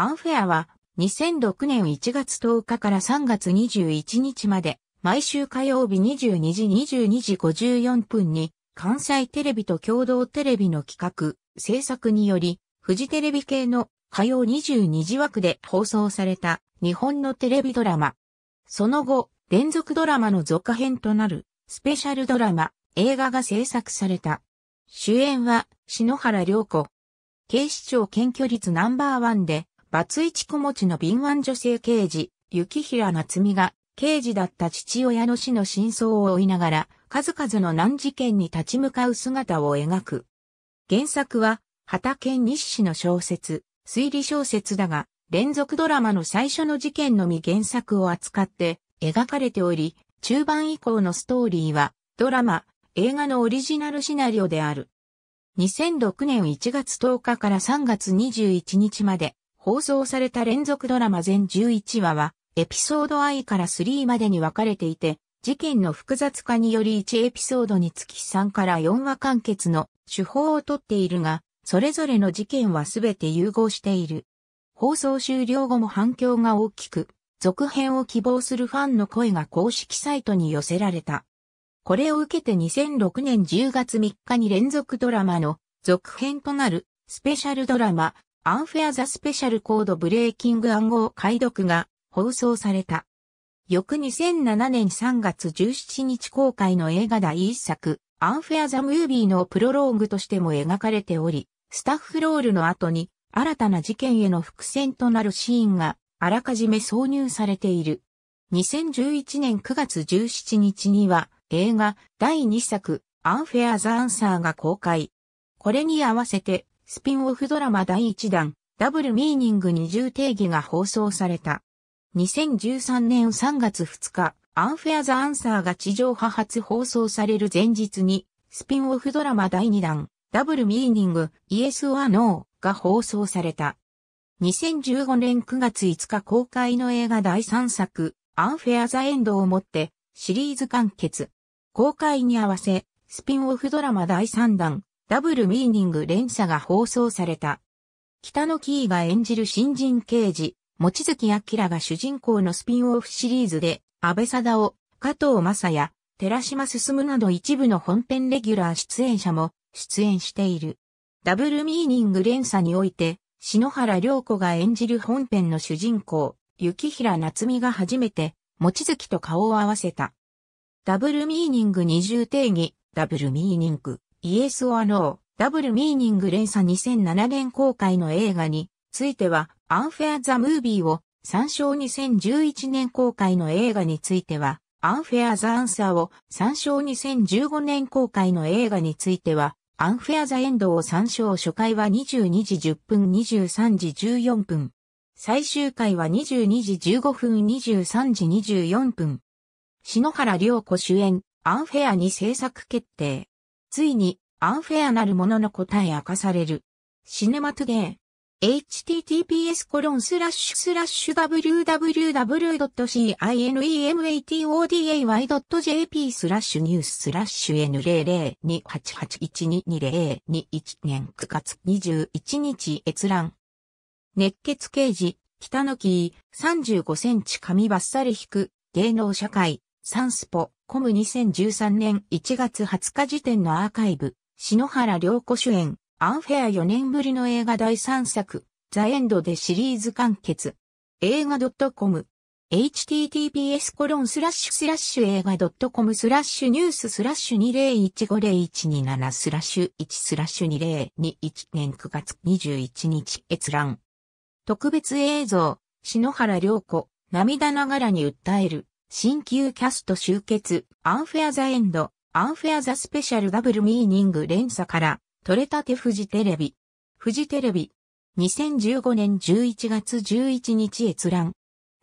アンフェアは2006年1月10日から3月21日まで毎週火曜日22時22時54分に関西テレビと共同テレビの企画、制作によりフジテレビ系の火曜22時枠で放送された日本のテレビドラマ。その後、連続ドラマの続編となるスペシャルドラマ、映画が制作された。主演は篠原涼子。警視庁検挙率ナンバーワンでバツイチ子持ちの敏腕女性刑事、雪平夏美が、刑事だった父親の死の真相を追いながら、数々の難事件に立ち向かう姿を描く。原作は、畑健西誌の小説、推理小説だが、連続ドラマの最初の事件のみ原作を扱って描かれており、中盤以降のストーリーは、ドラマ、映画のオリジナルシナリオである。2006年1月10日から3月21日まで、放送された連続ドラマ全11話は、エピソード I から3までに分かれていて、事件の複雑化により1エピソードにつき3から4話完結の手法をとっているが、それぞれの事件はすべて融合している。放送終了後も反響が大きく、続編を希望するファンの声が公式サイトに寄せられた。これを受けて2006年10月3日に連続ドラマの続編となるスペシャルドラマアンフェアザスペシャルコードブレーキング暗号解読が放送された。翌2007年3月17日公開の映画第1作、アンフェアザムービーのプロローグとしても描かれており、スタッフロールの後に新たな事件への伏線となるシーンがあらかじめ挿入されている。2011年9月17日には映画第2作アンフェアザアンサーが公開。これに合わせてスピンオフドラマ第1弾、ダブルミーニング二重定義が放送された。2013年3月2日、アンフェア・ザ・アンサーが地上波初放送される前日に、スピンオフドラマ第2弾、ダブルミーニング、イエス・オア・ノーが放送された。2015年9月5日公開の映画第3作、アンフェア・ザ・エンドをもって、シリーズ完結。公開に合わせ、スピンオフドラマ第3弾、ダブルミーニング連鎖が放送された。北野キーが演じる新人刑事、望月明が主人公のスピンオフシリーズで、安倍貞夫、加藤正也、寺島進など一部の本編レギュラー出演者も出演している。ダブルミーニング連鎖において、篠原涼子が演じる本編の主人公、雪平夏美が初めて、望月と顔を合わせた。ダブルミーニング二重定義、ダブルミーニング。イエス・オア・ノー、ダブル・ミーニング連鎖2007年公開の映画については、アンフェア・ザ・ムービーを参照2011年公開の映画については、アンフェア・ザ・アンサーを参照2015年公開の映画については、アンフェア・ザ・エンドを参照初回は22時10分23時14分。最終回は22時15分23時24分。篠原涼子主演、アンフェアに制作決定。ついに、アンフェアなるものの答え明かされる。シネマトゥデイ。https コロンスラッシュスラッシュ www.cinematoday.jp スラッシュニューススラッシュ N00288122021 年9月21日閲覧。熱血刑事、北の木、35センチ髪バッサリ引く、芸能社会、サンスポ、コム2013年1月20日時点のアーカイブ、篠原良子主演、アンフェア4年ぶりの映画第3作、ザ・エンドでシリーズ完結。映画 .com https コロンスラッシュスラッシュ映画 .com スラッシュニューススラッシュ20150127スラッシュ1スラッシュ2021年9月21日閲覧。特別映像、篠原良子、涙ながらに訴える。新旧キャスト集結、アンフェアザエンド、アンフェアザスペシャルダブルミーニング連鎖から、取れたてフジテレビ。フジテレビ、2015年11月11日閲覧。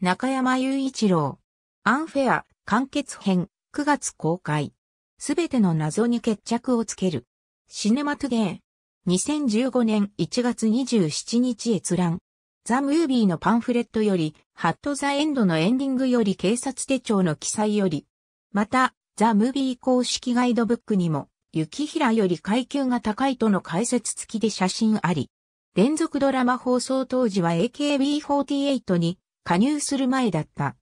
中山雄一郎。アンフェア、完結編、9月公開。すべての謎に決着をつける。シネマトゥデー。2015年1月27日閲覧。ザ・ムービーのパンフレットより、ハット・ザ・エンドのエンディングより警察手帳の記載より、また、ザ・ムービー公式ガイドブックにも、雪平より階級が高いとの解説付きで写真あり、連続ドラマ放送当時は AKB48 に加入する前だった。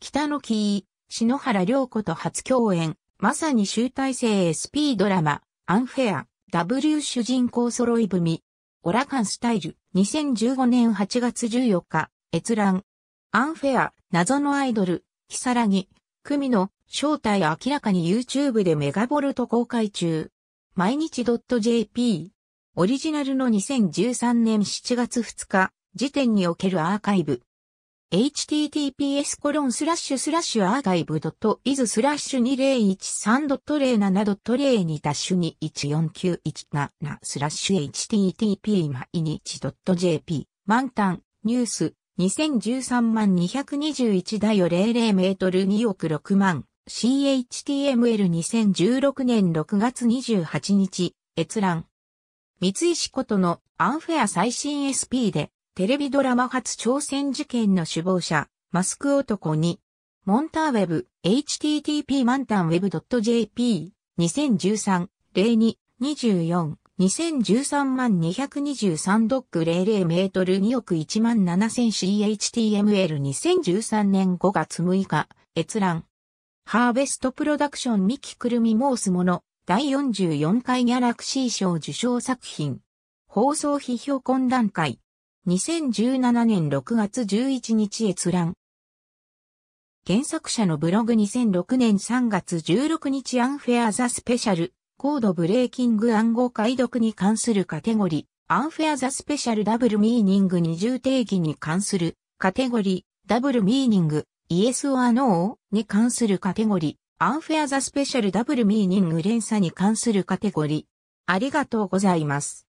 北の木篠原涼子と初共演、まさに集大成 SP ドラマ、アンフェア、W 主人公揃い踏み、オラカンスタイル、2015年8月14日、閲覧。アンフェア、謎のアイドル、キサラギ、ミの正体明らかに YouTube でメガボルト公開中。毎日 .jp。オリジナルの2013年7月2日、時点におけるアーカイブ。https コロンスラッシュスラッシュアーカイブドットイズスラッシュ2013ドット07ドット02ダッシュ214917スラッシュ http 毎日ドット jp 満タンニュース2013万221だよ00メートル2億6万 CHTML2016 年6月28日閲覧三石ことのアンフェア最新 SP でテレビドラマ初挑戦事件の首謀者、マスク男に、モンターウェブ、http マンタンウェブ .jp、2013-02-24、2013万223ドック00メートル2億1万 7000CHTML2013 年5月6日、閲覧。ハーベストプロダクションミキクルミモースモノ、第44回ギャラクシー賞受賞作品。放送批評懇談会。2017年6月11日閲覧。原作者のブログ2006年3月16日アンフェアザスペシャル、コードブレーキング暗号解読に関するカテゴリー、アンフェアザスペシャルダブルミーニング二重定義に関するカテゴリー、ダブルミーニング、イエスオアノーに関するカテゴリー、アンフェアザスペシャルダブルミーニング連鎖に関するカテゴリー。ありがとうございます。